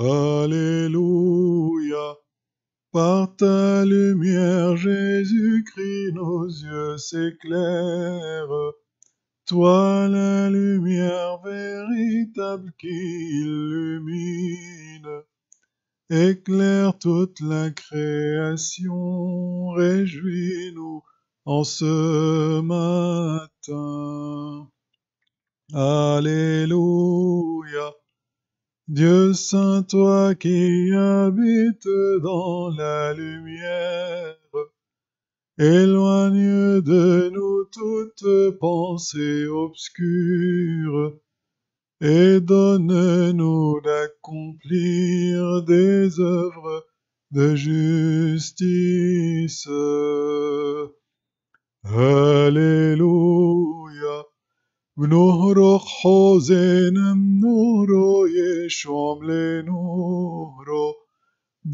Alléluia. Par ta lumière, Jésus-Christ, nos yeux s'éclairent. Toi la lumière véritable qui illumine, éclaire toute la création, réjouis-nous en ce matin. Alléluia. Dieu saint, toi qui habites dans la lumière, éloigne de nous toutes pensées obscure, et donne-nous d'accomplir des œuvres de justice. Alléluia. شمل نهرو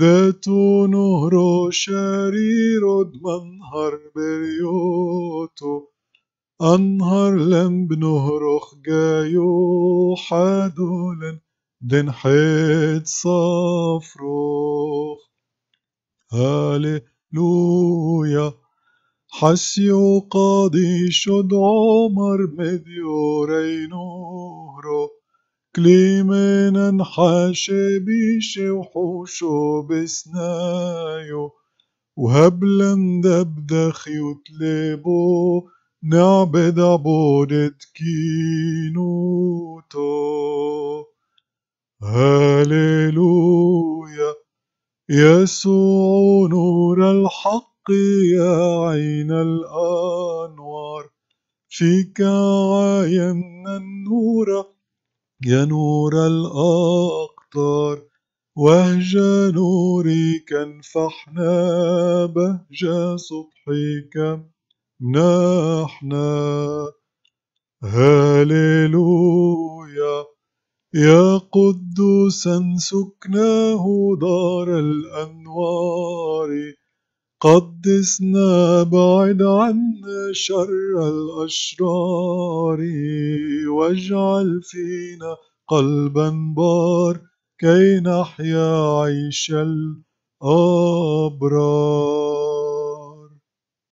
دتو نهرو و نهر شرير منهر بريوتو أنهر لم بنهر خجايو حدولن دن حيت صفروخ هاللويا حسيو قاضي شد عمر مديو رينورو كليمنا حاشبيش وحوشو بسنايو وهبلا دخيو تليبو نعبد عبودة كينوتو هاليلويا يسوع نور الحق يا عين الأنوار فيك عينا النور يا نور الأقطار وهج نورك انفحنا بهج سطحك نحنا هاليلويا يا قدوسا سكناه دار الأنوار قدسنا بعد عنا شر الأشرار واجعل فينا قلبا بار كي نحيا عيش الأبرار